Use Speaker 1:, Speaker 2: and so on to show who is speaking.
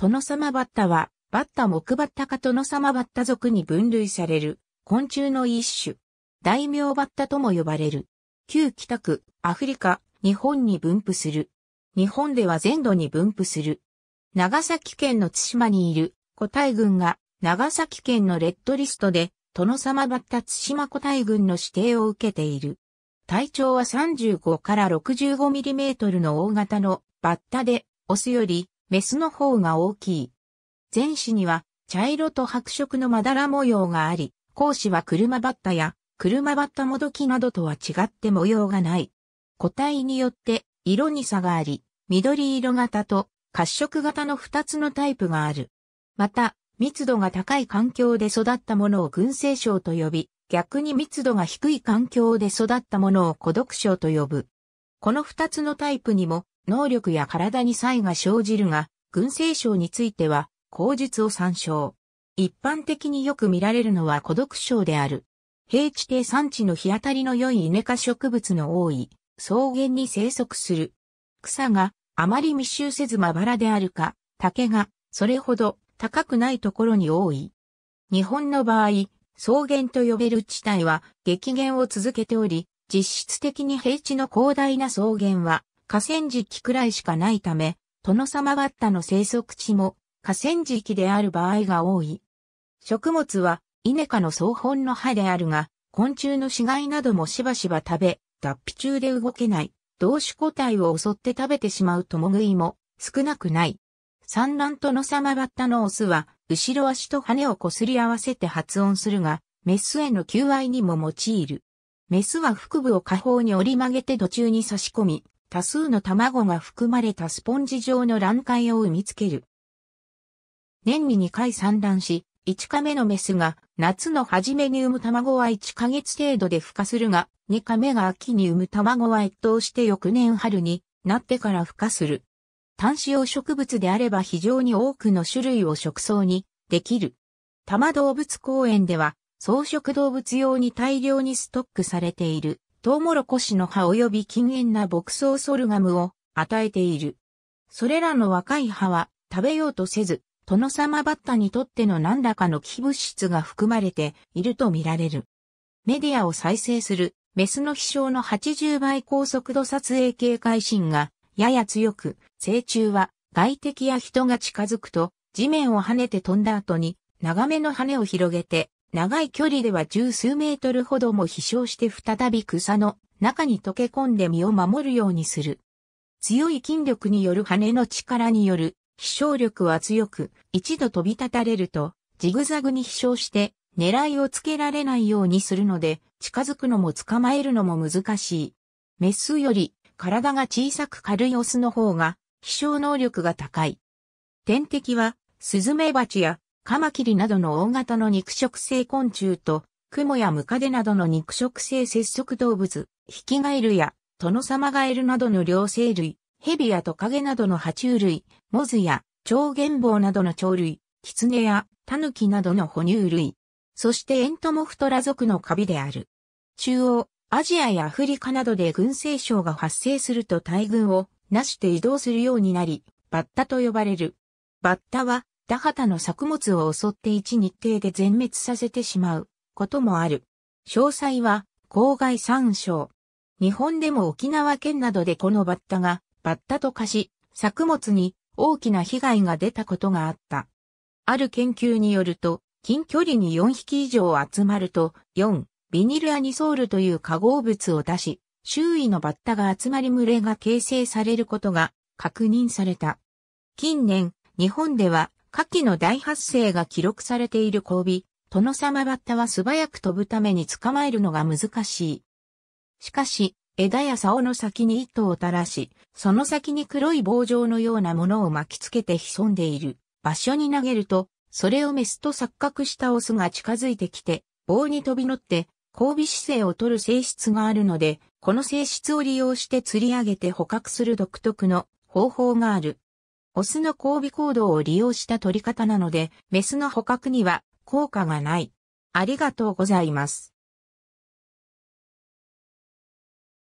Speaker 1: 殿様バッタは、バッタ木バッタか殿様バッタ族に分類される、昆虫の一種。大名バッタとも呼ばれる。旧北区、アフリカ、日本に分布する。日本では全土に分布する。長崎県の津島にいる古代軍が長崎県のレッドリストで殿様バッタ津島古代軍の指定を受けている。体長は35から6 5トルの大型のバッタで、オスよりメスの方が大きい。前肢には茶色と白色のまだら模様があり、後肢は車バッタや車バッタもどきなどとは違って模様がない。個体によって色に差があり、緑色型と褐色型の二つのタイプがある。また、密度が高い環境で育ったものを群生症と呼び、逆に密度が低い環境で育ったものを孤独症と呼ぶ。この二つのタイプにも能力や体に差異が生じるが、群生症については、口述を参照。一般的によく見られるのは孤独症である。平地低山地の日当たりの良いイネ科植物の多い草原に生息する。草があまり密集せずまばらであるか、竹がそれほど高くないところに多い。日本の場合、草原と呼べる地帯は激減を続けており、実質的に平地の広大な草原は河川敷くらいしかないため、殿様バッタの生息地も河川敷である場合が多い。食物はイネ科の草本の葉であるが、昆虫の死骸などもしばしば食べ、脱皮中で動けない、同種個体を襲って食べてしまう共食いも少なくない。産卵ノサ様バッタのオスは、後ろ足と羽をこすり合わせて発音するが、メスへの求愛にも用いる。メスは腹部を下方に折り曲げて途中に差し込み、多数の卵が含まれたスポンジ状の卵塊を産みつける。年に2回産卵し、1カメのメスが夏の初めに産む卵は1ヶ月程度で孵化するが、2カメが秋に産む卵は越冬して翌年春になってから孵化する。単子葉植物であれば非常に多くの種類を食草にできる。多摩動物公園では草食動物用に大量にストックされている。トウモロコシの葉及び禁煙な牧草ソルガムを与えている。それらの若い葉は食べようとせず、トノサマバッタにとっての何らかの危物質が含まれているとみられる。メディアを再生する、メスの飛翔の80倍高速度撮影警戒心がやや強く、成虫は外敵や人が近づくと地面を跳ねて飛んだ後に長めの羽を広げて長い距離では十数メートルほども飛翔して再び草の中に溶け込んで身を守るようにする。強い筋力による羽の力による飛翔力は強く、一度飛び立たれると、ジグザグに飛翔して狙いをつけられないようにするので、近づくのも捕まえるのも難しい。メスより体が小さく軽いオスの方が飛翔能力が高い。天敵はスズメバチやカマキリなどの大型の肉食性昆虫と、クモやムカデなどの肉食性接触動物、ヒキガエルやトノサマガエルなどの両生類、ヘビやトカゲなどの爬虫類、モズや超原棒などの鳥類、キツネやタヌキなどの哺乳類、そしてエントモフトラ族のカビである。中央、アジアやアフリカなどで群生症が発生すると大群をなして移動するようになり、バッタと呼ばれる。バッタは田畑の作物を襲って一日程で全滅させてしまうこともある。詳細は、郊外参照。日本でも沖縄県などでこのバッタが、バッタと化し、作物に大きな被害が出たことがあった。ある研究によると、近距離に4匹以上集まると、4、ビニルアニソールという化合物を出し、周囲のバッタが集まり群れが形成されることが確認された。近年、日本では下記の大発生が記録されている交尾、殿様バッタは素早く飛ぶために捕まえるのが難しい。しかし、枝や竿の先に糸を垂らし、その先に黒い棒状のようなものを巻きつけて潜んでいる場所に投げると、それをメスと錯覚したオスが近づいてきて、棒に飛び乗って、交尾姿勢を取る性質があるので、この性質を利用して釣り上げて捕獲する独特の方法がある。オスの交尾行動を利用した取り方なので、メスの捕獲には効果がない。ありがとうございます。